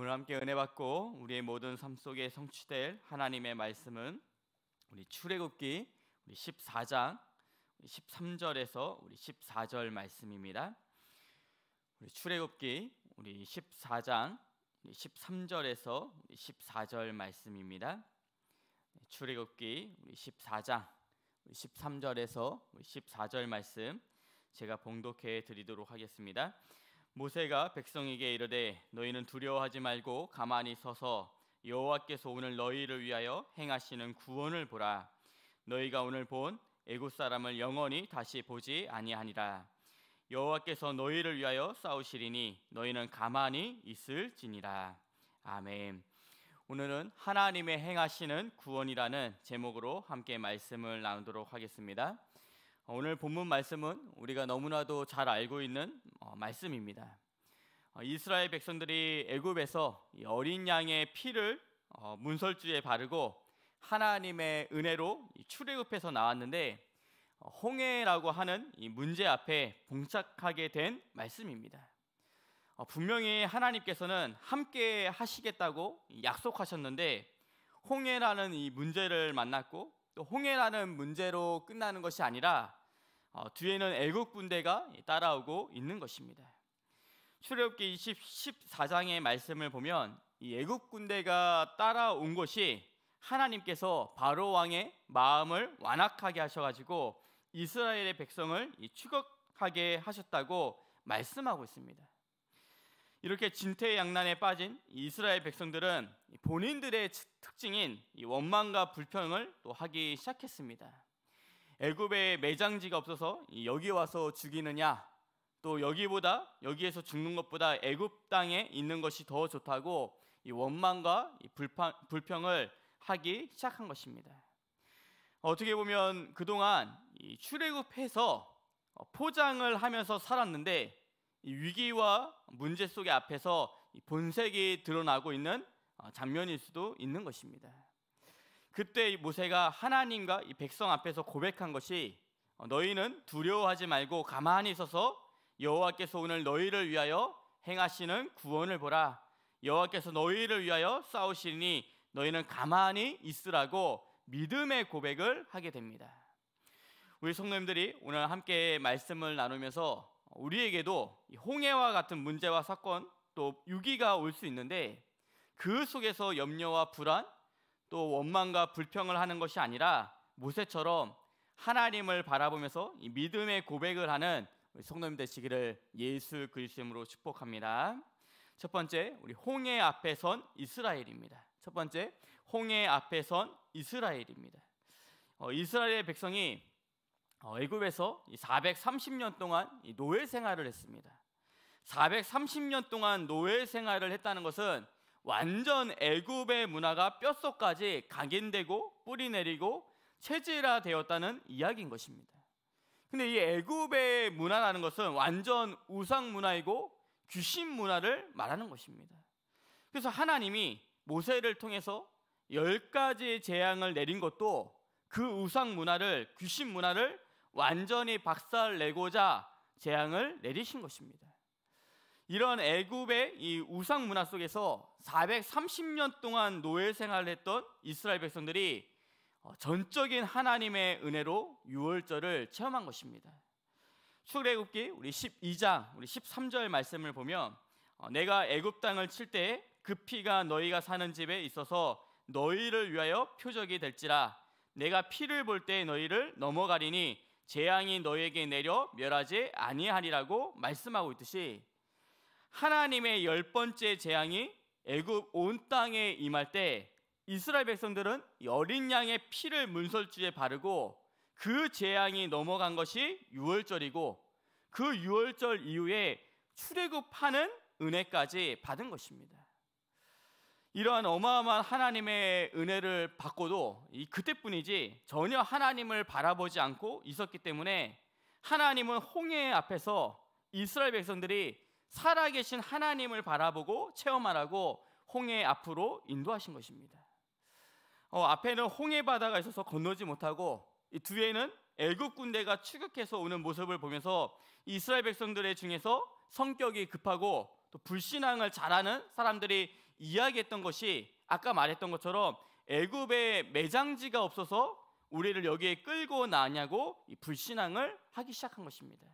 오늘 함께 은혜 받고 우리의 모든 삶 속에 성취될 하나님의 말씀은 우리 출애굽기 우리 14장 13절에서 우리 14절 말씀입니다. 우리 출애굽기 우리 14장 13절에서 14절 말씀입니다. 출애굽기 우리 14장 13절에서 14절 말씀 제가 봉독해 드리도록 하겠습니다. 모세가 백성에게 이르되 너희는 두려워하지 말고 가만히 서서 여호와께서 오늘 너희를 위하여 행하시는 구원을 보라 너희가 오늘 본 애굽 사람을 영원히 다시 보지 아니하니라 여호와께서 너희를 위하여 싸우시리니 너희는 가만히 있을지니라 아멘 오늘은 하나님의 행하시는 구원이라는 제목으로 함께 말씀을 나누도록 하겠습니다 어, 오늘 본문 말씀은 우리가 너무나도 잘 알고 있는 어, 말씀입니다. 어, 이스라엘 백성들이 애굽에서 어린 양의 피를 문설주에 바르고 하나님의 은혜로 출애굽해서 나왔는데 홍해라고 하는 이 문제 앞에 봉착하게 된 말씀입니다. 분명히 하나님께서는 함께 하시겠다고 약속하셨는데 홍해라는 이 문제를 만났고 또 홍해라는 문제로 끝나는 것이 아니라 어, 뒤에는 애국 군대가 따라오고 있는 것입니다. 출애굽기 14장의 말씀을 보면 이 애국 군대가 따라온 것이 하나님께서 바로 왕의 마음을 완악하게 하셔가지고 이스라엘의 백성을 추격하게 하셨다고 말씀하고 있습니다. 이렇게 진퇴양난에 빠진 이스라엘 백성들은 본인들의 특징인 원망과 불평을 또 하기 시작했습니다. 애굽에 매장지가 없어서 여기 와서 죽이느냐 또 여기보다 여기에서 죽는 것보다 애굽 땅에 있는 것이 더 좋다고 이 원망과 이 불평을 하기 시작한 것입니다. 어떻게 보면 그동안 출애굽해서 어, 포장을 하면서 살았는데 위기와 문제 속에 앞에서 본색이 드러나고 있는 어, 장면일 수도 있는 것입니다. 그때 모세가 하나님과 이 백성 앞에서 고백한 것이 어, 너희는 두려워하지 말고 가만히 서서 여호와께서 오늘 너희를 위하여 행하시는 구원을 보라. 여호와께서 너희를 위하여 싸우시니 너희는 가만히 있으라고 믿음의 고백을 하게 됩니다. 우리 성도님들이 오늘 함께 말씀을 나누면서 우리에게도 홍해와 같은 문제와 사건 또유기가올 수 있는데 그 속에서 염려와 불안 또 원망과 불평을 하는 것이 아니라 모세처럼 하나님을 바라보면서 믿음의 고백을 하는 성도님 되시기를 예수 그리스도로 축복합니다. 첫 번째, 우리 홍해 앞에 선 이스라엘입니다. 첫 번째, 홍해 앞에 선 이스라엘입니다. 어, 이스라엘 백성이 어, 애굽에서 430년 동안 노예 생활을 했습니다. 430년 동안 노예 생활을 했다는 것은 완전 애굽의 문화가 뼛속까지 각인되고 뿌리 내리고 체질화 되었다는 이야기인 것입니다. 근데 이 애굽의 문화라는 것은 완전 우상 문화이고 귀신 문화를 말하는 것입니다. 그래서 하나님이 모세를 통해서 열가지 재앙을 내린 것도 그 우상 문화를 귀신 문화를 완전히 박살내고자 재앙을 내리신 것입니다. 이런 애굽의 이 우상 문화 속에서 430년 동안 노예 생활을 했던 이스라엘 백성들이 어, 전적인 하나님의 은혜로 유월절을 체험한 것입니다. 출애굽기 우리 12장 우리 13절 말씀을 보면 어, 내가 애굽 땅을 칠때그 피가 너희가 사는 집에 있어서 너희를 위하여 표적이 될지라 내가 피를 볼때 너희를 넘어가리니 재앙이 너에게 내려 멸하지 아니하리라고 말씀하고 있듯이 하나님의 열 번째 재앙이 애굽 온 땅에 임할 때 이스라엘 백성들은 여린 양의 피를 문설주에 바르고 그 재앙이 넘어간 것이 유월절이고 그 유월절 이후에 출애굽하는 은혜까지 받은 것입니다. 이러한 어마어마한 하나님의 은혜를 받고도 그때뿐이지 전혀 하나님을 바라보지 않고 있었기 때문에 하나님은 홍해 앞에서 이스라엘 백성들이 살아계신 하나님을 바라보고 체험하라고 홍해 앞으로 인도하신 것입니다. 어, 앞에는 홍해 바다가 있어서 건너지 못하고 이 뒤에는 애굽 군대가 추격해서 오는 모습을 보면서 이스라엘 백성들의 중에서 성격이 급하고 또 불신앙을 잘하는 사람들이 이야기했던 것이 아까 말했던 것처럼 애굽에 매장지가 없어서 우리를 여기에 끌고 나냐고 불신앙을 하기 시작한 것입니다.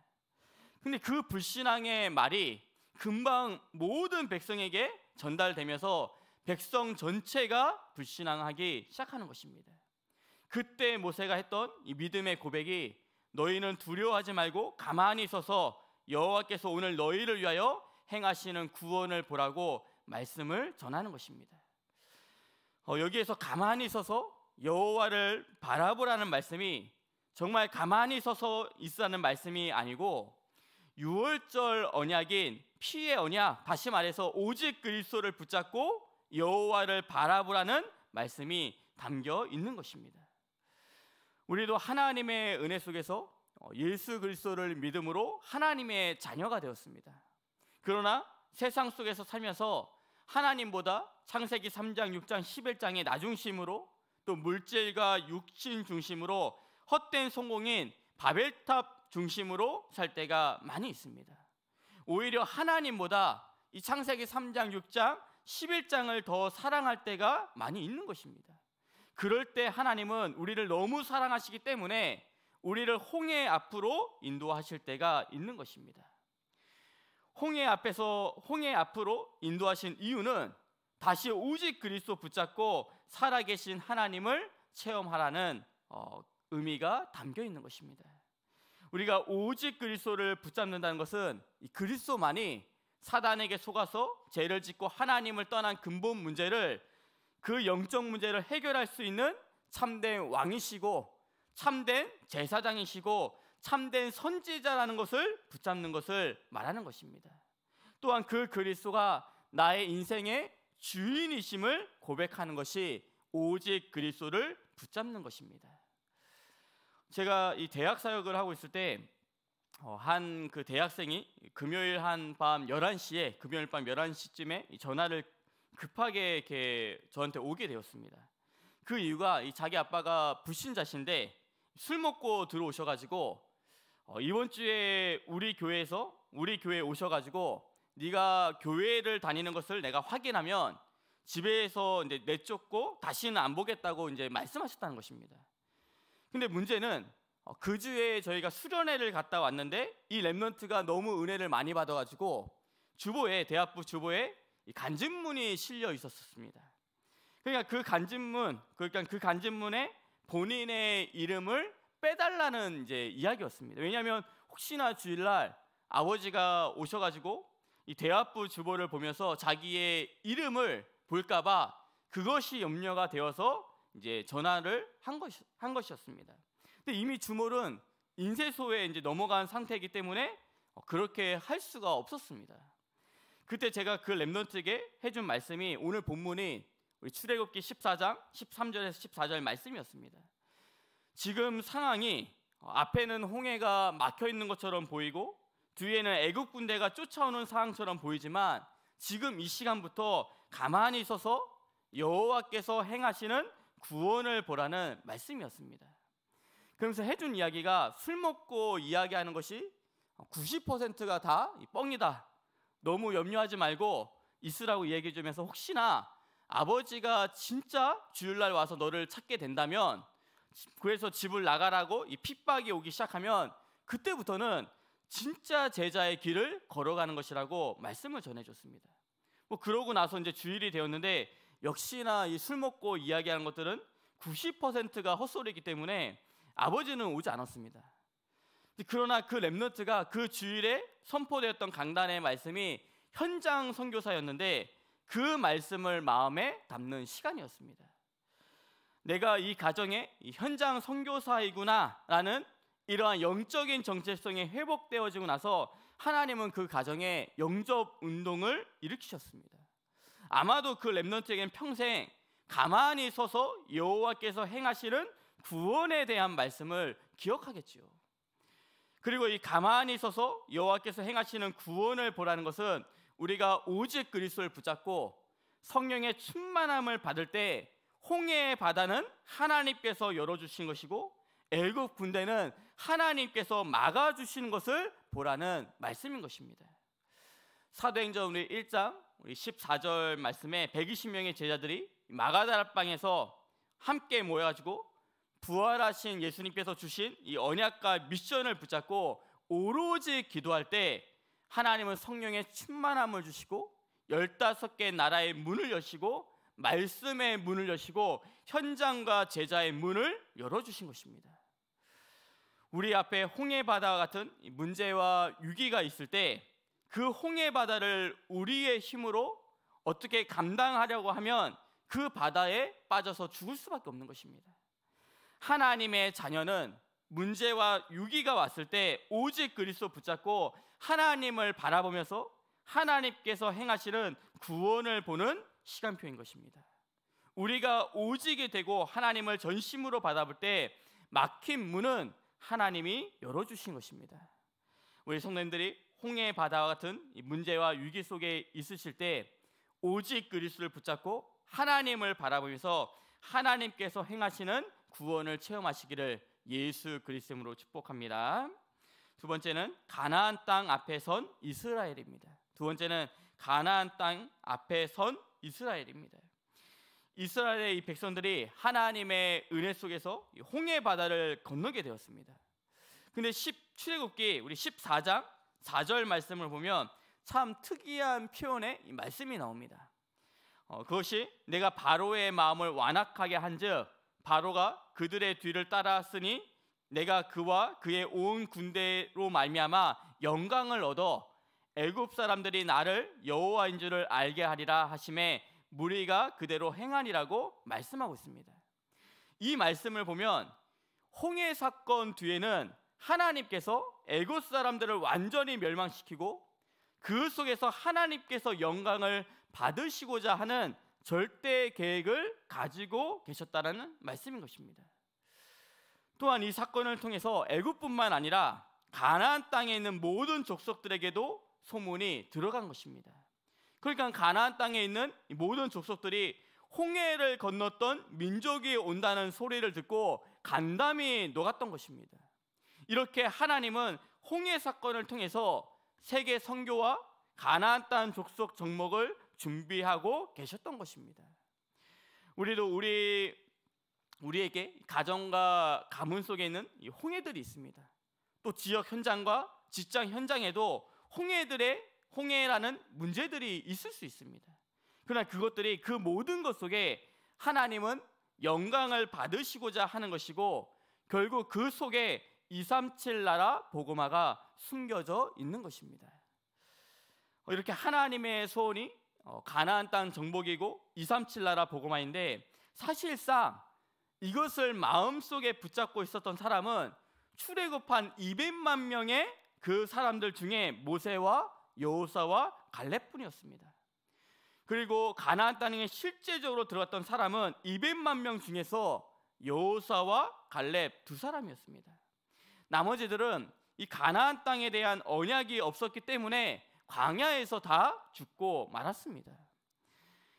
근데 그 불신앙의 말이 금방 모든 백성에게 전달되면서 백성 전체가 불신앙하기 시작하는 것입니다. 그때 모세가 했던 이 믿음의 고백이 너희는 두려워하지 말고 가만히 있서 여호와께서 오늘 너희를 위하여 행하시는 구원을 보라고 말씀을 전하는 것입니다. 어, 여기에서 가만히 있서 여호와를 바라보라는 말씀이 정말 가만히 서서 있으라는 말씀이 아니고 유월절 언약인 피의 언약, 다시 말해서 오직 그리스도를 붙잡고 여호와를 바라보라는 말씀이 담겨 있는 것입니다. 우리도 하나님의 은혜 속에서 어, 예수 그리스도를 믿음으로 하나님의 자녀가 되었습니다. 그러나 세상 속에서 살면서 하나님보다 창세기 3장, 6장, 11장의 나중심으로 또 물질과 육신 중심으로 헛된 성공인 바벨탑 중심으로 살 때가 많이 있습니다. 오히려 하나님보다 이 창세기 3장, 6장, 11장을 더 사랑할 때가 많이 있는 것입니다. 그럴 때 하나님은 우리를 너무 사랑하시기 때문에 우리를 홍해 앞으로 인도하실 때가 있는 것입니다. 홍해 앞에서 홍해 앞으로 인도하신 이유는 다시 오직 그리스도 붙잡고 살아계신 하나님을 체험하라는 어, 의미가 담겨 있는 것입니다. 우리가 오직 그리스도를 붙잡는다는 것은 그리스도만이 사단에게 속아서 죄를 짓고 하나님을 떠난 근본 문제를 그 영적 문제를 해결할 수 있는 참된 왕이시고 참된 제사장이시고 참된 선지자라는 것을 붙잡는 것을 말하는 것입니다. 또한 그 그리스도가 나의 인생의 주인이심을 고백하는 것이 오직 그리스도를 붙잡는 것입니다. 제가 이 대학 사역을 하고 있을 때 한그 어, 대학생이 금요일 한밤 11시에 금요일 밤 11시쯤에 전화를 급하게 이렇게 저한테 오게 되었습니다. 그 이유가 자기 아빠가 불신자신데 술 먹고 들어오셔 가지고 어, 이번 주에 우리 교회에서 우리 교회에 오셔 가지고 네가 교회를 다니는 것을 내가 확인하면 집에서 이제 내쫓고 다시는 안 보겠다고 이제 말씀하셨다는 것입니다. 근데 문제는 어, 그 주에 저희가 수련회를 갔다 왔는데 이 랩런트가 너무 은혜를 많이 받아가지고 주보에 대학부 주보에 간증문이 실려 있었습니다. 그러니까 그 간증문 그러니까 그 간증문에 본인의 이름을 빼달라는 이제 이야기였습니다. 왜냐하면 혹시나 주일날 아버지가 오셔가지고 이대학부 주보를 보면서 자기의 이름을 볼까봐 그것이 염려가 되어서 이제 전화를 한, 것, 한 것이었습니다. 근데 이미 주몰은 인쇄소에 이제 넘어간 상태이기 때문에 그렇게 할 수가 없었습니다. 그때 제가 그 랩런트에게 해준 말씀이 오늘 본문이 우리 출애굽기 14장 13절에서 14절 말씀이었습니다. 지금 상황이 앞에는 홍해가 막혀 있는 것처럼 보이고 뒤에는 애굽 군대가 쫓아오는 상황처럼 보이지만 지금 이 시간부터 가만히 있서 여호와께서 행하시는 구원을 보라는 말씀이었습니다. 그러면서 해준 이야기가 술 먹고 이야기하는 것이 90%가 다 뻥이다. 너무 염려하지 말고 있으라고 얘기 좀 해서 혹시나 아버지가 진짜 주일날 와서 너를 찾게 된다면 그래서 집을 나가라고 이 핍박이 오기 시작하면 그때부터는 진짜 제자의 길을 걸어가는 것이라고 말씀을 전해줬습니다. 뭐 그러고 나서 이제 주일이 되었는데 역시나 이 술 먹고 이야기하는 것들은 90%가 헛소리이기 때문에 아버지는 오지 않았습니다. 그러나 그 렘너트가 그 주일에 선포되었던 강단의 말씀이 현장 선교사였는데 그 말씀을 마음에 담는 시간이었습니다. 내가 이 가정의 현장 선교사이구나라는 이러한 영적인 정체성이 회복되어지고 나서 하나님은 그 가정에 영접 운동을 일으키셨습니다. 아마도 그렘넌트에게는 평생 가만히 서서 여호와께서 행하시는 구원에 대한 말씀을 기억하겠지요. 그리고 이 가만히 서서 여호와께서 행하시는 구원을 보라는 것은 우리가 오직 그리스도를 붙잡고 성령의 충만함을 받을 때 홍해의 바다는 하나님께서 열어주신 것이고 애굽 군대는 하나님께서 막아주시는 것을 보라는 말씀인 것입니다. 사도행전 우리 1장 우리 14절 말씀에 120명의 제자들이 마가다락방에서 함께 모여가지고 부활하신 예수님께서 주신 이 언약과 미션을 붙잡고 오로지 기도할 때 하나님은 성령의 충만함을 주시고 열다섯 개 나라의 문을 여시고 말씀의 문을 여시고 현장과 제자의 문을 열어주신 것입니다. 우리 앞에 홍해 바다와 같은 문제와 위기가 있을 때그 홍해 바다를 우리의 힘으로 어떻게 감당하려고 하면 그 바다에 빠져서 죽을 수밖에 없는 것입니다. 하나님의 자녀는 문제와 위기가 왔을 때 오직 그리스도 붙잡고 하나님을 바라보면서 하나님께서 행하시는 구원을 보는 시간표인 것입니다. 우리가 오직이 되고 하나님을 전심으로 받아볼 때 막힌 문은 하나님이 열어주신 것입니다. 우리 성도님들이 홍해 바다와 같은 문제와 위기 속에 있으실 때 오직 그리스도를 붙잡고 하나님을 바라보면서 하나님께서 행하시는 구원을 체험하시기를 예수 그리스도로 축복합니다. 두 번째는 가나안 땅 앞에 선 이스라엘입니다. 두 번째는 가나안 땅 앞에 선 이스라엘입니다. 이스라엘의 이 백성들이 하나님의 은혜 속에서 홍해 바다를 건너게 되었습니다. 근데 17굽기 우리 14장 4절 말씀을 보면 참 특이한 표현의 말씀이 나옵니다. 어, 그것이 내가 바로의 마음을 완악하게 한즉 바로가 그들의 뒤를 따랐으니 내가 그와 그의 온 군대로 말미암아 영광을 얻어 애굽 사람들이 나를 여호와인 줄을 알게 하리라 하심에 무리가 그대로 행하리라고 말씀하고 있습니다. 이 말씀을 보면 홍해 사건 뒤에는 하나님께서 에고 사람들을 완전히 멸망시키고 그 속에서 하나님께서 영광을 받으시고자 하는 절대 계획을 가지고 계셨다라는 말씀인 것입니다. 또한 이 사건을 통해서 애굽뿐만 아니라 가나안 땅에 있는 모든 족속들에게도 소문이 들어간 것입니다. 그러니까 가나안 땅에 있는 모든 족속들이 홍해를 건넜던 민족이 온다는 소리를 듣고 간담이 녹았던 것입니다. 이렇게 하나님은 홍해 사건을 통해서 세계 선교와 가나안 땅 족속 정목을 준비하고 계셨던 것입니다. 우리도 우리 우리에게 가정과 가문 속에 있는 홍해들이 있습니다. 또 지역 현장과 직장 현장에도 홍해들의 홍해라는 문제들이 있을 수 있습니다. 그러나 그것들이 그 모든 것 속에 하나님은 영광을 받으시고자 하는 것이고 결국 그 속에 237 나라 복음화가 숨겨져 있는 것입니다. 어, 이렇게 하나님의 소원이 어, 가나안 땅 정복이고 237 나라 복음화인데 사실상 이것을 마음속에 붙잡고 있었던 사람은 출애굽한 200만 명의 그 사람들 중에 모세와 여호사와 갈렙뿐이었습니다. 그리고 가나안 땅에 실제적으로 들어갔던 사람은 200만 명 중에서 여호사와 갈렙 두 사람이었습니다. 나머지들은 이 가나안 땅에 대한 언약이 없었기 때문에 광야에서 다 죽고 말았습니다.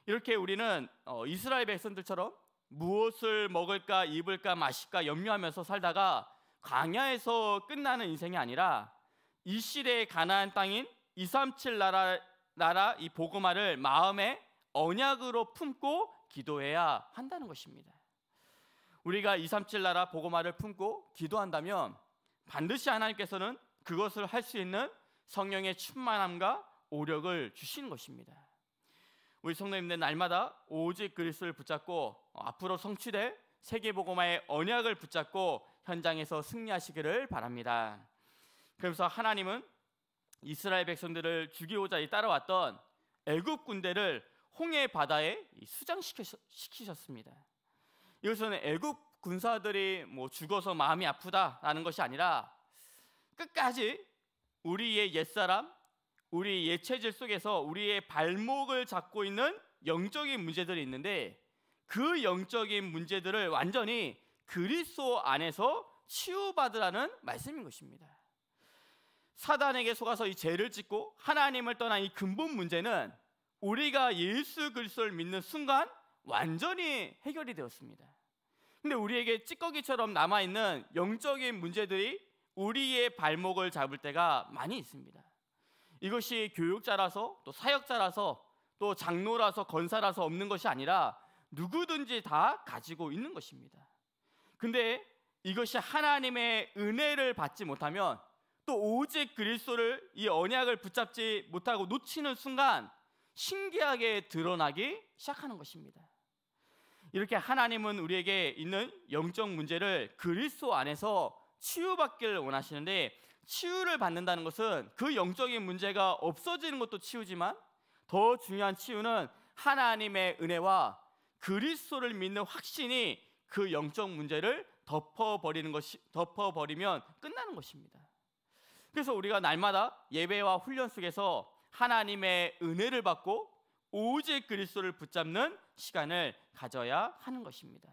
이렇게 우리는 어, 이스라엘 백성들처럼 무엇을 먹을까 입을까 마실까 염려하면서 살다가 광야에서 끝나는 인생이 아니라 이 시대의 가나안 땅인 237 나라 나라 이 보고마를 마음에 언약으로 품고 기도해야 한다는 것입니다. 우리가 237 나라 보고마를 품고 기도한다면 반드시 하나님께서는 그것을 할 수 있는 성령의 충만함과 오력을 주시는 것입니다. 우리 성도님들 날마다 오직 그리스도를 붙잡고 어, 앞으로 성취될 세계복음화의 언약을 붙잡고 현장에서 승리하시기를 바랍니다. 그러면서 하나님은 이스라엘 백성들을 주기호자 따라왔던 애굽 군대를 홍해 바다에 수장시키셨습니다. 이것은 애굽 군사들이 뭐 죽어서 마음이 아프다라는 것이 아니라 끝까지 우리의 옛사람, 우리의 옛체질 속에서 우리의 발목을 잡고 있는 영적인 문제들이 있는데 그 영적인 문제들을 완전히 그리스도 안에서 치유받으라는 말씀인 것입니다. 사단에게 속아서 이 죄를 짓고 하나님을 떠난 이 근본 문제는 우리가 예수 그리스도를 믿는 순간 완전히 해결이 되었습니다. 근데 우리에게 찌꺼기처럼 남아있는 영적인 문제들이 우리의 발목을 잡을 때가 많이 있습니다. 이것이 교육자라서 또 사역자라서 또 장로라서 건사라서 없는 것이 아니라 누구든지 다 가지고 있는 것입니다. 근데 이것이 하나님의 은혜를 받지 못하면 또 오직 그리스도를 이 언약을 붙잡지 못하고 놓치는 순간 신기하게 드러나기 시작하는 것입니다. 이렇게 하나님은 우리에게 있는 영적 문제를 그리스도 안에서 치유받기를 원하시는데 치유를 받는다는 것은 그 영적인 문제가 없어지는 것도 치유지만 더 중요한 치유는 하나님의 은혜와 그리스도를 믿는 확신이 그 영적 문제를 덮어버리는 것이 덮어버리면 끝나는 것입니다. 그래서 우리가 날마다 예배와 훈련 속에서 하나님의 은혜를 받고 오직 그리스도를 붙잡는 시간을 가져야 하는 것입니다.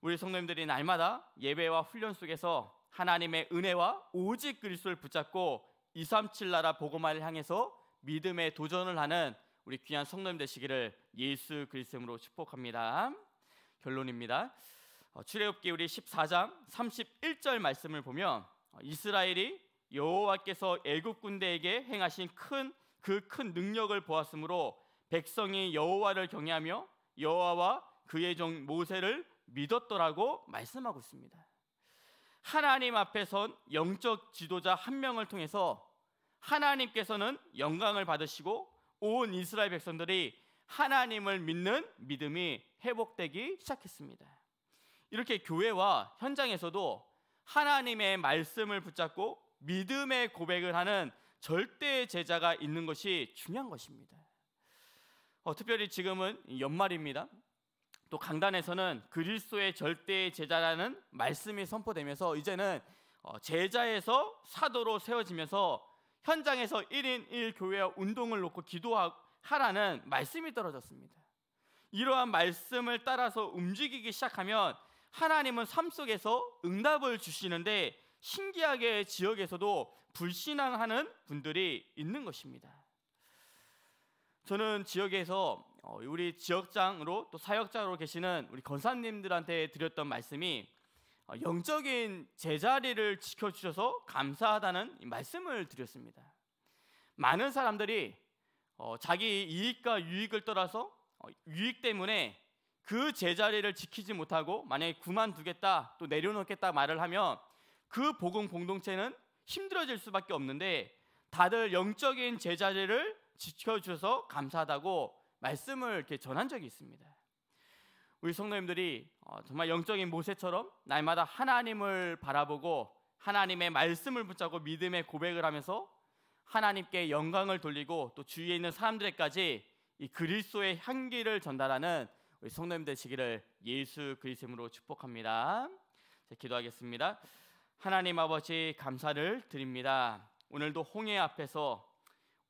우리 성도님들이 날마다 예배와 훈련 속에서 하나님의 은혜와 오직 그리스도를 붙잡고 237 나라 복음화를 향해서 믿음의 도전을 하는 우리 귀한 성도님 되시기를 예수 그리스도로 축복합니다. 결론입니다. 어, 출애굽기 우리 14장 31절 말씀을 보면 어, 이스라엘이 여호와께서 애굽 군대에게 행하신 큰 그큰 그 능력을 보았으므로 백성이 여호와를 경외하며 여호와와 그의 종 모세를 믿었더라고 말씀하고 있습니다. 하나님 앞에선 영적 지도자 한 명을 통해서 하나님께서는 영광을 받으시고 온 이스라엘 백성들이 하나님을 믿는 믿음이 회복되기 시작했습니다. 이렇게 교회와 현장에서도 하나님의 말씀을 붙잡고 믿음의 고백을 하는 절대 제자가 있는 것이 중요한 것입니다. 어, 특별히 지금은 연말입니다. 또 강단에서는 그리스도의 절대 제자라는 말씀이 선포되면서 이제는 어, 제자에서 사도로 세워지면서 현장에서 1인 1교회 운동을 놓고 기도하라는 말씀이 떨어졌습니다. 이러한 말씀을 따라서 움직이기 시작하면 하나님은 삶 속에서 응답을 주시는데 신기하게 지역에서도 불신앙하는 분들이 있는 것입니다. 저는 지역에서 어, 우리 지역장으로 또 사역자로 계시는 우리 권사님들한테 드렸던 말씀이 어, 영적인 제자리를 지켜주셔서 감사하다는 말씀을 드렸습니다. 많은 사람들이 어, 자기 이익과 유익을 떠나서 유익 때문에 그 제자리를 지키지 못하고 만약에 그만두겠다 또 내려놓겠다 말을 하면 그 복음 공동체는 힘들어질 수밖에 없는데 다들 영적인 제자리를 지켜주셔서 감사하다고 말씀을 이렇게 전한 적이 있습니다. 우리 성도님들이 어, 정말 영적인 모세처럼 날마다 하나님을 바라보고 하나님의 말씀을 붙잡고 믿음의 고백을 하면서 하나님께 영광을 돌리고 또 주위에 있는 사람들에까지 이 그리스도의 향기를 전달하는 우리 성도님 되시기를 예수 그리스도로 축복합니다. 기도하겠습니다. 하나님 아버지 감사를 드립니다. 오늘도 홍해 앞에서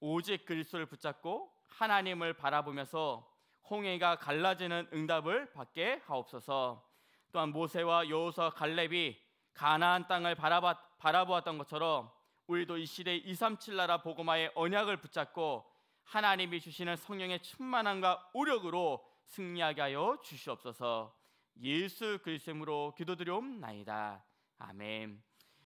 오직 그리스도를 붙잡고 하나님을 바라보면서 홍해가 갈라지는 응답을 받게 하옵소서. 또한 모세와 여호수아 갈렙이 가나안 땅을 바라봤, 바라보았던 것처럼 우리도 이 시대 237 나라 복음화의 언약을 붙잡고 하나님이 주시는 성령의 충만함과 우력으로 승리하게 하여 주시옵소서. 예수 그리스도로 기도드리옵나이다. 아멘.